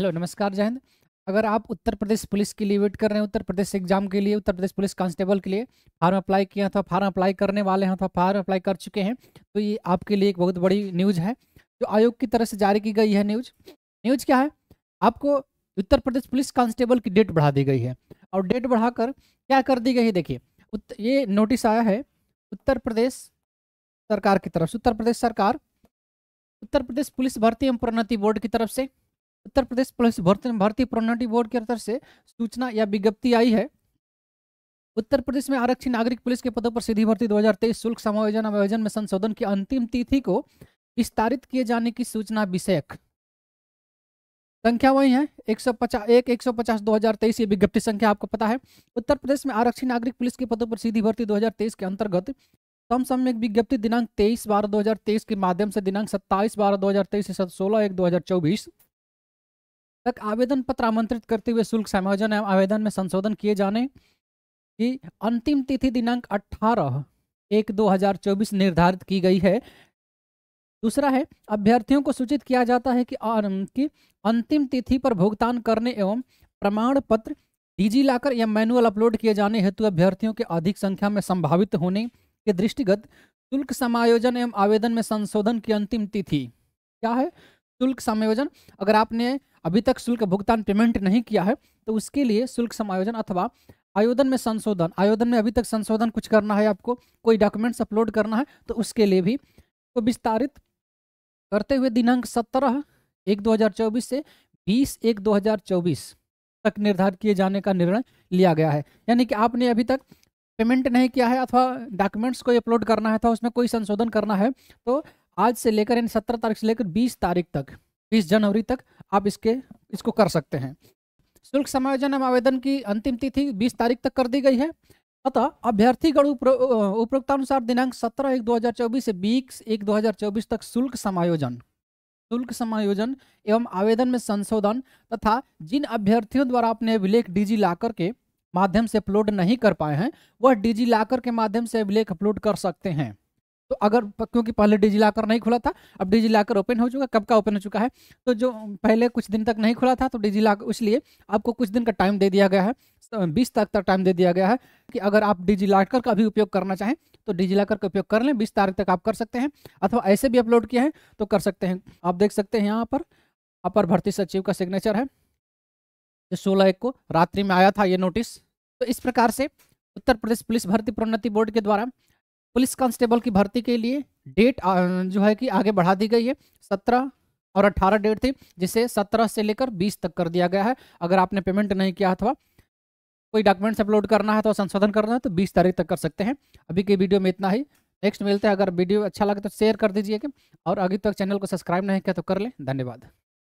hello नमस्कार जय हिंद अगर आप उत्तर प्रदेश पुलिस के लिए वेट कर रहे हैं उत्तर प्रदेश एग्जाम के लिए उत्तर प्रदेश पुलिस कांस्टेबल के लिए फार्म अप्लाई किया था फार्म अप्लाई करने वाले हैं अथवा तो फार्म अप्लाई कर चुके हैं तो ये आपके लिए एक बहुत बड़ी न्यूज़ है जो आयोग की तरफ से जारी की गई है न्यूज न्यूज क्या है आपको उत्तर प्रदेश पुलिस कांस्टेबल की डेट बढ़ा दी गई है और डेट बढ़ाकर क्या कर दी गई है देखिए ये नोटिस आया है उत्तर प्रदेश सरकार की तरफ से उत्तर प्रदेश सरकार उत्तर प्रदेश पुलिस भर्ती एवं प्रोन्नति बोर्ड की तरफ से उत्तर प्रदेश पुलिस भर्ती भारतीय प्रोन्नति बोर्ड की तरफ से सूचना या विज्ञप्ति आई है उत्तर प्रदेश में आरक्षी नागरिक पुलिस के पदों पर सीधी भर्ती 2023 शुल्क समायोजन आयोजन में संशोधन की अंतिम तिथि को विस्तारित किए जाने की सूचना विषयक संख्या वही है एक सौ पचास एक एक सौ पचास दो हजार तेईस ये विज्ञप्ति संख्या आपको पता है उत्तर प्रदेश में आरक्षी नागरिक पुलिस के पदों पर सीधी भर्ती 2023 के अंतर्गत सम समय विज्ञप्ति दिनांक तेईस बारह 2023 के माध्यम से दिनांक सत्ताईस बारह 2023 से सोलह एक चौबीस तक आवेदन पत्र आमंत्रित करते हुए शुल्क समायोजन एवं आवेदन में संशोधन किए जाने की अंतिम तिथि दिनांक 18 एक 2024 निर्धारित की गई है दूसरा है अभ्यर्थियों को सूचित किया जाता है कि की अंतिम तिथि पर भुगतान करने एवं प्रमाण पत्र डिजी लाकर या मैनुअल अपलोड किए जाने हेतु अभ्यर्थियों के अधिक संख्या में संभावित होने के दृष्टिगत शुल्क समायोजन एवं आवेदन में संशोधन की अंतिम तिथि क्या है शुल्क समायोजन अगर आपने अभी तक शुल्क भुगतान पेमेंट नहीं किया है तो उसके लिए शुल्क समायोजन अथवा आयोजन में संशोधन आयोजन में अभी तक संशोधन कुछ करना है आपको कोई डॉक्यूमेंट्स अपलोड करना है तो उसके लिए भी को तो विस्तारित करते हुए दिनांक सत्रह एक 2024 से बीस एक 2024 तक निर्धारित किए जाने का निर्णय लिया गया है यानी कि आपने अभी तक पेमेंट नहीं किया है अथवा डॉक्यूमेंट्स कोई अपलोड करना है अथवा उसमें कोई संशोधन करना है तो आज से लेकर यानी सत्रह तारीख से लेकर बीस तारीख तक बीस जनवरी तक आप इसके इसको कर सकते हैं शुल्क समायोजन एवं आवेदन की अंतिम तिथि बीस तारीख तक कर दी गई है अतः अभ्यर्थीगण उपरोक्तानुसार दिनांक सत्रह एक दो हजार चौबीस से बीस एक दो हजार चौबीस तक शुल्क समायोजन शुल्क समायोजन एवं आवेदन में संशोधन तथा जिन अभ्यर्थियों द्वारा अपने अभिलेख डिजी लॉकर के माध्यम से अपलोड नहीं कर पाए हैं वह डिजी लॉकर के माध्यम से अभिलेख अपलोड कर सकते हैं तो अगर क्योंकि पहले डिजी लॉकर नहीं खुला था अब डिजी लॉकर ओपन हो चुका कब का ओपन हो चुका है तो जो पहले कुछ दिन तक नहीं खुला था तो डिजी लॉकर इसलिए आपको कुछ दिन का टाइम दे दिया गया है बीस तारीख तक टाइम दे दिया गया है कि अगर आप डिजी लॉकर का भी उपयोग करना चाहें तो डिजी लॉकर का उपयोग कर लें बीस तारीख तक आप कर सकते हैं अथवा ऐसे भी अपलोड किए हैं तो कर सकते हैं आप देख सकते हैं यहाँ पर अपर भर्ती सचिव का सिग्नेचर है जो सोलह एक को रात्रि में आया था ये नोटिस तो इस प्रकार से उत्तर प्रदेश पुलिस भर्ती प्रोन्नति बोर्ड के द्वारा पुलिस कांस्टेबल की भर्ती के लिए डेट जो है कि आगे बढ़ा दी गई है सत्रह और अट्ठारह डेट थी जिसे सत्रह से लेकर बीस तक कर दिया गया है अगर आपने पेमेंट नहीं किया अथवा कोई डॉक्यूमेंट्स अपलोड करना है तो संशोधन करना है तो बीस तारीख तक कर सकते हैं अभी के वीडियो में इतना ही नेक्स्ट मिलते हैं अगर वीडियो अच्छा लगे तो शेयर कर दीजिए और अभी तक चैनल को सब्सक्राइब नहीं किया तो कर लें धन्यवाद